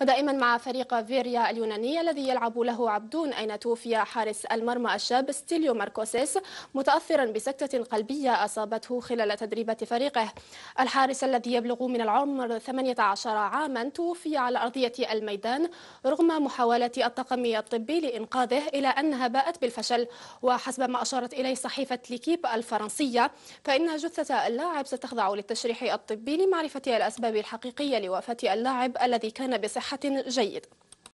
ودائما مع فريق فيريا اليوناني الذي يلعب له عبدون أين توفي حارس المرمى الشاب ستيليو ماركوسيس متأثرا بسكتة قلبية أصابته خلال تدريبات فريقه الحارس الذي يبلغ من العمر 18 عاما توفي على أرضية الميدان رغم محاولات الطاقم الطبي لإنقاذه إلى أنها باءت بالفشل وحسب ما أشارت إليه صحيفة ليكيب الفرنسية فإن جثة اللاعب ستخضع للتشريح الطبي لمعرفة الأسباب الحقيقية لوفاة اللاعب الذي كان بصحة جيد